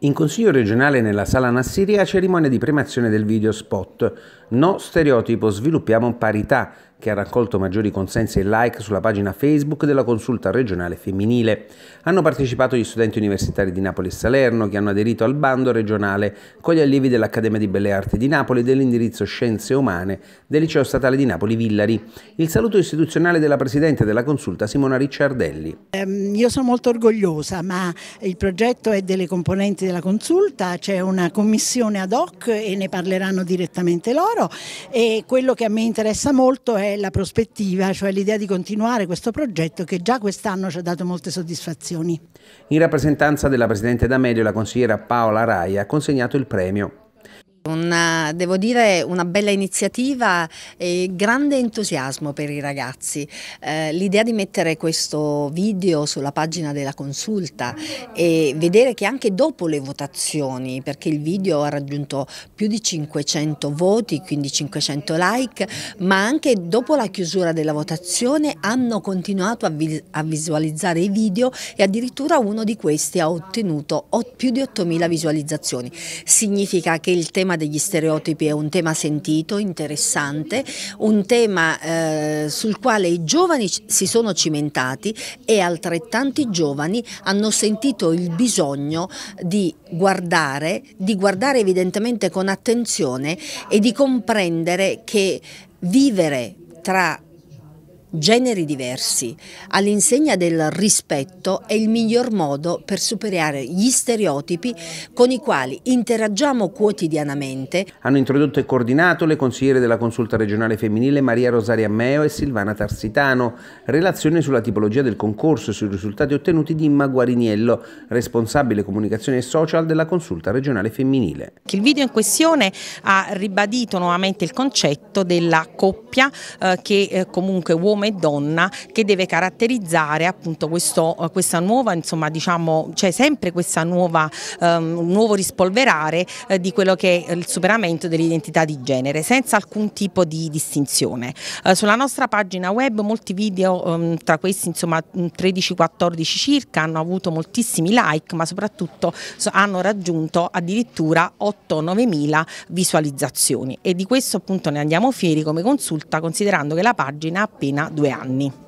In consiglio regionale nella sala Nassiria cerimonia di premazione del video spot No stereotipo, sviluppiamo parità che ha raccolto maggiori consensi e like sulla pagina Facebook della consulta regionale femminile. Hanno partecipato gli studenti universitari di Napoli e Salerno che hanno aderito al bando regionale con gli allievi dell'Accademia di Belle Arti di Napoli e dell'indirizzo Scienze Umane del Liceo Statale di Napoli Villari. Il saluto istituzionale della Presidente della consulta Simona Ricciardelli. Ehm, io sono molto orgogliosa ma il progetto è delle componenti della consulta, c'è una commissione ad hoc e ne parleranno direttamente loro e quello che a me interessa molto è cioè la prospettiva, cioè l'idea di continuare questo progetto che già quest'anno ci ha dato molte soddisfazioni. In rappresentanza della Presidente D'Amelio, la consigliera Paola Rai ha consegnato il premio una, eh, devo dire una bella iniziativa e grande entusiasmo per i ragazzi. Eh, L'idea di mettere questo video sulla pagina della consulta e vedere che anche dopo le votazioni, perché il video ha raggiunto più di 500 voti, quindi 500 like, ma anche dopo la chiusura della votazione hanno continuato a, vi a visualizzare i video e addirittura uno di questi ha ottenuto più di 8.000 visualizzazioni. Significa che il tema tema degli stereotipi è un tema sentito, interessante, un tema eh, sul quale i giovani si sono cimentati e altrettanti giovani hanno sentito il bisogno di guardare, di guardare evidentemente con attenzione e di comprendere che vivere tra generi diversi, all'insegna del rispetto è il miglior modo per superare gli stereotipi con i quali interagiamo quotidianamente. Hanno introdotto e coordinato le consigliere della consulta regionale femminile Maria Rosaria Meo e Silvana Tarsitano, relazione sulla tipologia del concorso e sui risultati ottenuti di Imma Guariniello, responsabile comunicazione e social della consulta regionale femminile. Il video in questione ha ribadito nuovamente il concetto della coppia eh, che eh, comunque uomo e come donna che deve caratterizzare appunto questo, eh, questa nuova, insomma diciamo, c'è cioè sempre questo ehm, um, nuovo rispolverare eh, di quello che è il superamento dell'identità di genere, senza alcun tipo di distinzione. Eh, sulla nostra pagina web molti video, um, tra questi insomma 13-14 mm, circa, hanno avuto moltissimi like, ma soprattutto hanno raggiunto addirittura 8-9 mila visualizzazioni e di questo appunto ne andiamo fieri come consulta considerando che la pagina ha appena due anni.